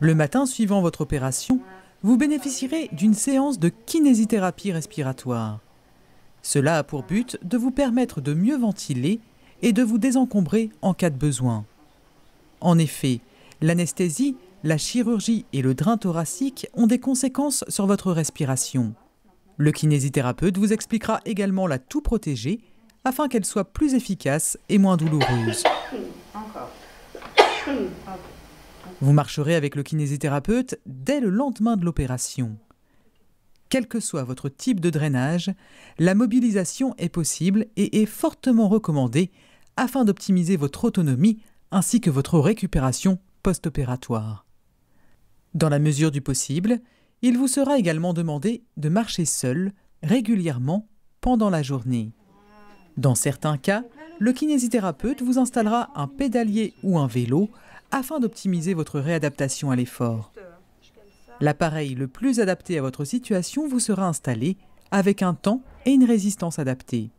Le matin suivant votre opération, vous bénéficierez d'une séance de kinésithérapie respiratoire. Cela a pour but de vous permettre de mieux ventiler et de vous désencombrer en cas de besoin. En effet, l'anesthésie, la chirurgie et le drain thoracique ont des conséquences sur votre respiration. Le kinésithérapeute vous expliquera également la tout protégée afin qu'elle soit plus efficace et moins douloureuse. Vous marcherez avec le kinésithérapeute dès le lendemain de l'opération. Quel que soit votre type de drainage, la mobilisation est possible et est fortement recommandée afin d'optimiser votre autonomie ainsi que votre récupération post-opératoire. Dans la mesure du possible, il vous sera également demandé de marcher seul régulièrement pendant la journée. Dans certains cas, le kinésithérapeute vous installera un pédalier ou un vélo afin d'optimiser votre réadaptation à l'effort. L'appareil le plus adapté à votre situation vous sera installé avec un temps et une résistance adaptés.